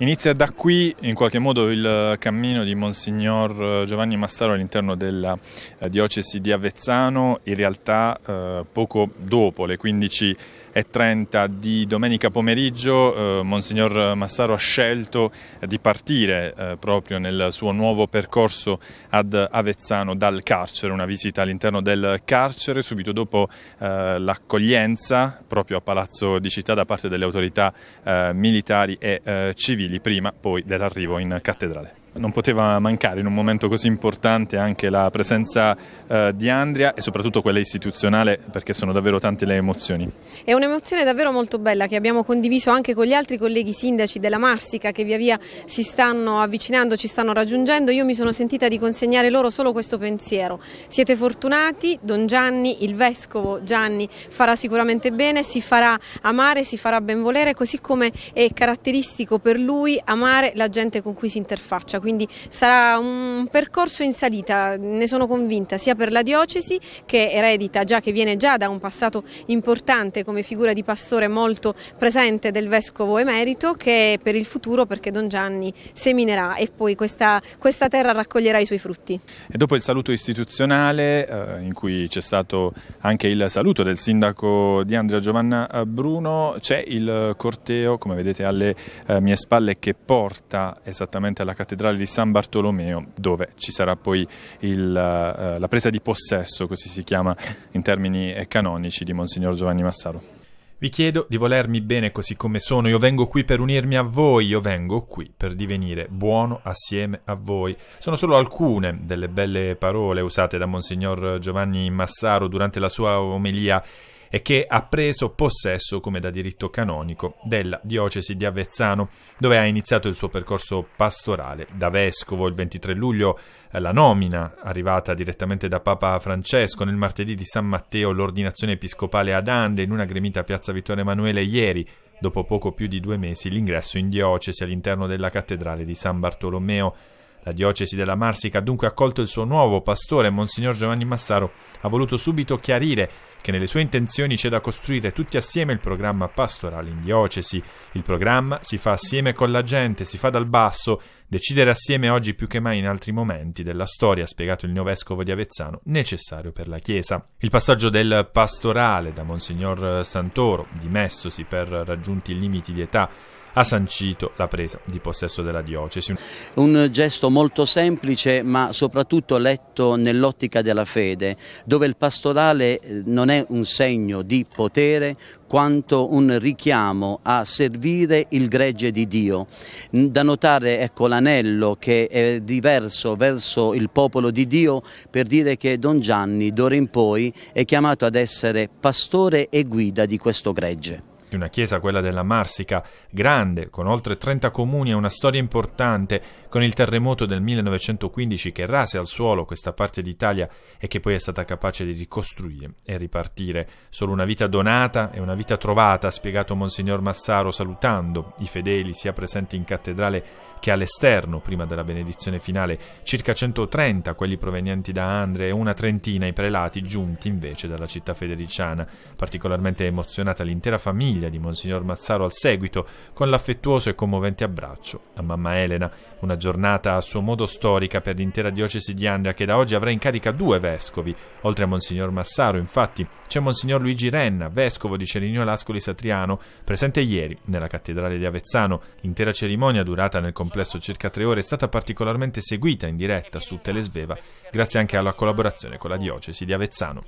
Inizia da qui in qualche modo il cammino di Monsignor eh, Giovanni Massaro all'interno della eh, diocesi di Avezzano, in realtà eh, poco dopo le 15.30 di domenica pomeriggio eh, Monsignor Massaro ha scelto di partire eh, proprio nel suo nuovo percorso ad Avezzano dal carcere, una visita all'interno del carcere subito dopo eh, l'accoglienza proprio a Palazzo di Città da parte delle autorità militari e civili consigli prima poi dell'arrivo in cattedrale non poteva mancare in un momento così importante anche la presenza eh, di Andria e soprattutto quella istituzionale perché sono davvero tante le emozioni. È un'emozione davvero molto bella che abbiamo condiviso anche con gli altri colleghi sindaci della Marsica che via via si stanno avvicinando, ci stanno raggiungendo. Io mi sono sentita di consegnare loro solo questo pensiero. Siete fortunati, Don Gianni, il vescovo Gianni farà sicuramente bene, si farà amare, si farà benvolere, così come è caratteristico per lui amare la gente con cui si interfaccia quindi sarà un percorso in salita, ne sono convinta, sia per la diocesi che eredita, già che viene già da un passato importante come figura di pastore molto presente del vescovo emerito, che per il futuro perché Don Gianni seminerà e poi questa, questa terra raccoglierà i suoi frutti. E dopo il saluto istituzionale, eh, in cui c'è stato anche il saluto del sindaco di Andrea Giovanna eh, Bruno, c'è il corteo, come vedete alle eh, mie spalle, che porta esattamente alla cattedrale Cattedrale di San Bartolomeo, dove ci sarà poi il, eh, la presa di possesso, così si chiama in termini canonici, di Monsignor Giovanni Massaro. Vi chiedo di volermi bene così come sono, io vengo qui per unirmi a voi, io vengo qui per divenire buono assieme a voi. Sono solo alcune delle belle parole usate da Monsignor Giovanni Massaro durante la sua omelia e che ha preso possesso, come da diritto canonico, della diocesi di Avezzano, dove ha iniziato il suo percorso pastorale da vescovo. Il 23 luglio eh, la nomina, arrivata direttamente da Papa Francesco, nel martedì di San Matteo l'ordinazione episcopale ad Ande in una gremita piazza Vittorio Emanuele ieri, dopo poco più di due mesi, l'ingresso in diocesi all'interno della cattedrale di San Bartolomeo. La diocesi della Marsica ha dunque accolto il suo nuovo pastore, Monsignor Giovanni Massaro, ha voluto subito chiarire che nelle sue intenzioni c'è da costruire tutti assieme il programma pastorale in diocesi. Il programma si fa assieme con la gente, si fa dal basso, decidere assieme oggi più che mai in altri momenti della storia, ha spiegato il neo vescovo di Avezzano, necessario per la Chiesa. Il passaggio del pastorale da Monsignor Santoro, dimessosi per raggiunti i limiti di età, ha sancito la presa di possesso della diocesi. Un gesto molto semplice ma soprattutto letto nell'ottica della fede, dove il pastorale eh, non è un segno di potere quanto un richiamo a servire il gregge di Dio. Da notare ecco, l'anello che è diverso verso il popolo di Dio per dire che Don Gianni d'ora in poi è chiamato ad essere pastore e guida di questo gregge di una chiesa, quella della Marsica, grande, con oltre 30 comuni e una storia importante, con il terremoto del 1915 che rase al suolo questa parte d'Italia e che poi è stata capace di ricostruire e ripartire. Solo una vita donata e una vita trovata, ha spiegato Monsignor Massaro salutando i fedeli sia presenti in cattedrale che all'esterno, prima della benedizione finale, circa 130 quelli provenienti da Andre e una trentina i prelati giunti invece dalla città federiciana. Particolarmente emozionata l'intera famiglia di Monsignor Mazzaro al seguito, con l'affettuoso e commovente abbraccio a mamma Elena, una giornata a suo modo storica per l'intera diocesi di Andrea, che da oggi avrà in carica due vescovi. Oltre a Monsignor Massaro, infatti, c'è Monsignor Luigi Renna, vescovo di Cerignola Ascoli Satriano, presente ieri nella cattedrale di Avezzano. L'intera cerimonia durata nel comune complesso circa tre ore, è stata particolarmente seguita in diretta su Telesveva grazie anche alla collaborazione con la diocesi di Avezzano.